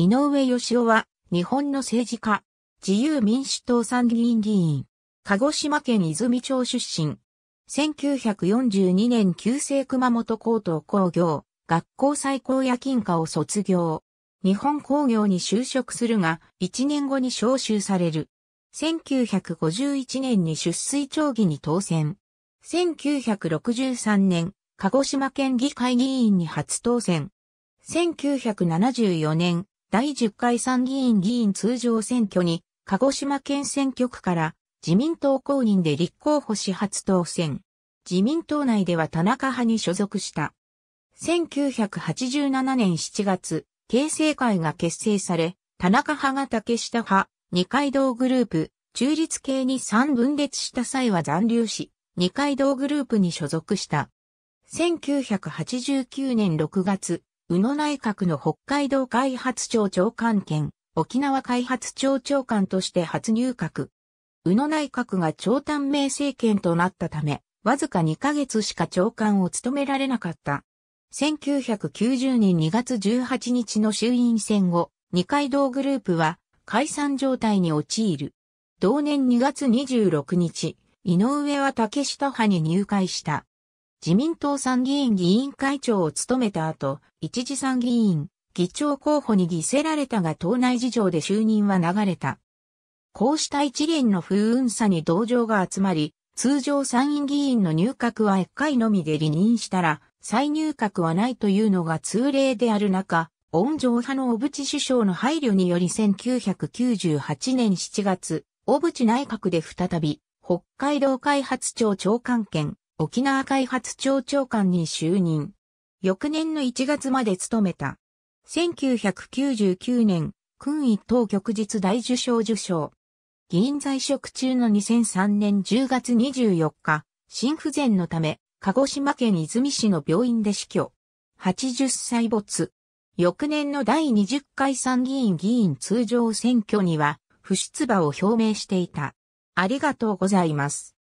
井上義雄は、日本の政治家、自由民主党参議院議員、鹿児島県泉町出身。1942年旧制熊本高等工業、学校最高夜勤課を卒業。日本工業に就職するが、1年後に召集される。1951年に出水町議に当選。1963年、鹿児島県議会議員に初当選。1974年、第10回参議院議員通常選挙に、鹿児島県選挙区から自民党公認で立候補し初当選。自民党内では田中派に所属した。1987年7月、形成会が結成され、田中派が竹下派、二階堂グループ、中立系に3分裂した際は残留し、二階堂グループに所属した。1989年6月、宇野内閣の北海道開発庁長官兼、沖縄開発庁長官として初入閣。宇野内閣が長短命政権となったため、わずか2ヶ月しか長官を務められなかった。1990年2月18日の衆院選後、二階堂グループは解散状態に陥る。同年2月26日、井上は竹下派に入会した。自民党参議院議員会長を務めた後、一次参議院、議長候補に犠牲られたが党内事情で就任は流れた。こうした一連の不運差に同情が集まり、通常参院議員の入閣は1回のみで離任したら、再入閣はないというのが通例である中、温情派の小渕首相の配慮により1998年7月、小渕内閣で再び、北海道開発庁長官権、沖縄開発庁長官に就任。翌年の1月まで務めた。1999年、君位等局日大受賞受賞。議員在職中の2003年10月24日、心不全のため、鹿児島県泉市の病院で死去。80歳没。翌年の第20回参議院議員通常選挙には、不出馬を表明していた。ありがとうございます。